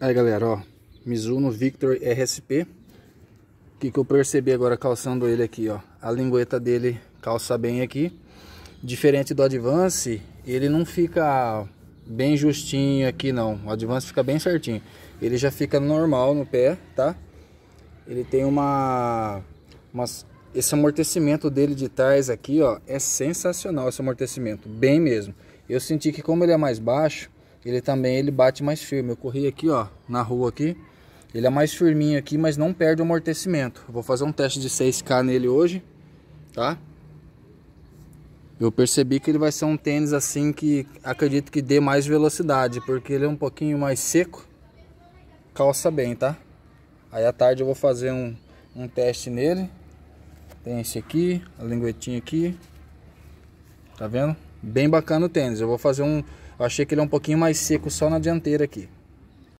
Aí galera, ó, Mizuno Victor RSP. O que, que eu percebi agora calçando ele aqui, ó. A lingueta dele calça bem aqui. Diferente do Advance, ele não fica bem justinho aqui não. O Advance fica bem certinho. Ele já fica normal no pé, tá? Ele tem uma... uma esse amortecimento dele de trás aqui, ó, é sensacional esse amortecimento. Bem mesmo. Eu senti que como ele é mais baixo ele também ele bate mais firme. Eu corri aqui, ó, na rua aqui. Ele é mais firminho aqui, mas não perde o amortecimento. Eu vou fazer um teste de 6K nele hoje, tá? Eu percebi que ele vai ser um tênis assim que acredito que dê mais velocidade, porque ele é um pouquinho mais seco. Calça bem, tá? Aí à tarde eu vou fazer um, um teste nele. Tem esse aqui, a linguetinha aqui. Tá vendo? Bem bacana o tênis. Eu vou fazer um. Eu achei que ele é um pouquinho mais seco só na dianteira aqui.